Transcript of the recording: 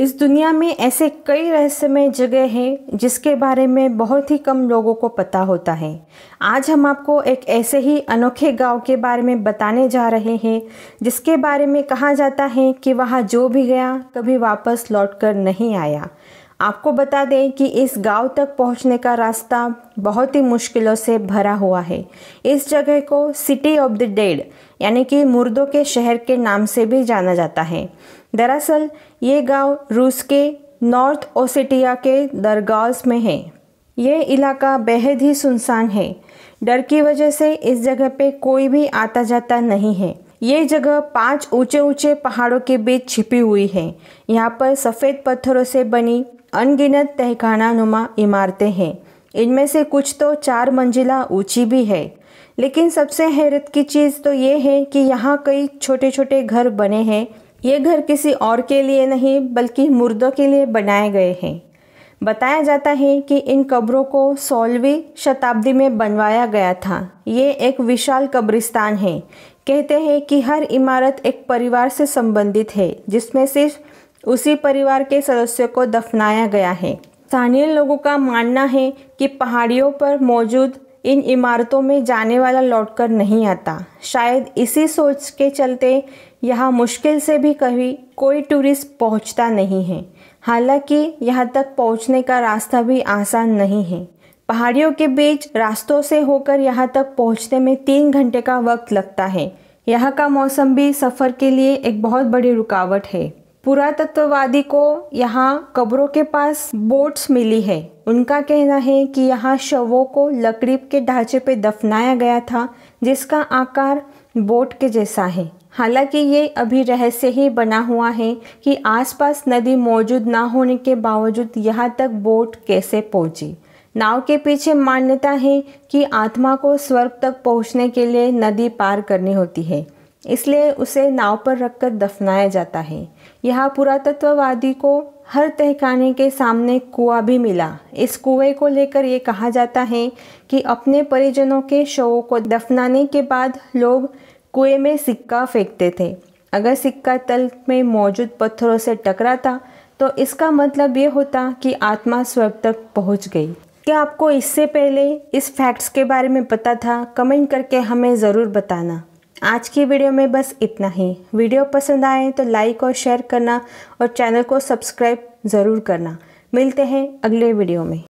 इस दुनिया में ऐसे कई रहस्यमय जगह हैं जिसके बारे में बहुत ही कम लोगों को पता होता है आज हम आपको एक ऐसे ही अनोखे गांव के बारे में बताने जा रहे हैं जिसके बारे में कहा जाता है कि वहाँ जो भी गया कभी वापस लौट कर नहीं आया आपको बता दें कि इस गांव तक पहुंचने का रास्ता बहुत ही मुश्किलों से भरा हुआ है इस जगह को सिटी ऑफ द डेड यानी कि मुर्दों के शहर के नाम से भी जाना जाता है दरअसल ये गांव रूस के नॉर्थ ओसिटिया के दरगाज में है ये इलाका बेहद ही सुनसान है डर की वजह से इस जगह पे कोई भी आता जाता नहीं है ये जगह पांच ऊंचे ऊंचे पहाड़ों के बीच छिपी हुई है यहाँ पर सफ़ेद पत्थरों से बनी अनगिनत तहखाना नुमा इमारतें हैं इनमें से कुछ तो चार मंजिला ऊंची भी है लेकिन सबसे हैरत की चीज़ तो ये है कि यहाँ कई छोटे छोटे घर बने हैं ये घर किसी और के लिए नहीं बल्कि मुर्दों के लिए बनाए गए हैं बताया जाता है कि इन कब्रों को सोलहवीं शताब्दी में बनवाया गया था ये एक विशाल कब्रिस्तान है कहते हैं कि हर इमारत एक परिवार से संबंधित है जिसमें सिर्फ उसी परिवार के सदस्यों को दफनाया गया है स्थानीय लोगों का मानना है कि पहाड़ियों पर मौजूद इन इमारतों में जाने वाला लौटकर नहीं आता शायद इसी सोच के चलते यहाँ मुश्किल से भी कभी कोई टूरिस्ट पहुँचता नहीं है हालांकि यहाँ तक पहुँचने का रास्ता भी आसान नहीं है पहाड़ियों के बीच रास्तों से होकर यहाँ तक पहुँचने में तीन घंटे का वक्त लगता है यहाँ का मौसम भी सफ़र के लिए एक बहुत बड़ी रुकावट है पुरातत्ववादी को यहाँ कब्रों के पास बोट्स मिली है उनका कहना है कि यहाँ शवों को लकड़ी के ढांचे पे दफनाया गया था जिसका आकार बोट के जैसा है हालांकि ये अभी रहस्य ही बना हुआ है कि आसपास नदी मौजूद ना होने के बावजूद यहाँ तक बोट कैसे पहुँची नाव के पीछे मान्यता है कि आत्मा को स्वर्ग तक पहुँचने के लिए नदी पार करनी होती है इसलिए उसे नाव पर रखकर दफनाया जाता है यहाँ पुरातत्ववादी को हर तहखाने के सामने कुआ भी मिला इस कुएं को लेकर ये कहा जाता है कि अपने परिजनों के शवों को दफनाने के बाद लोग कुएं में सिक्का फेंकते थे अगर सिक्का तल में मौजूद पत्थरों से टकराता तो इसका मतलब ये होता कि आत्मा स्वर्ग तक पहुंच गई क्या आपको इससे पहले इस फैक्ट्स के बारे में पता था कमेंट करके हमें ज़रूर बताना आज की वीडियो में बस इतना ही वीडियो पसंद आए तो लाइक और शेयर करना और चैनल को सब्सक्राइब ज़रूर करना मिलते हैं अगले वीडियो में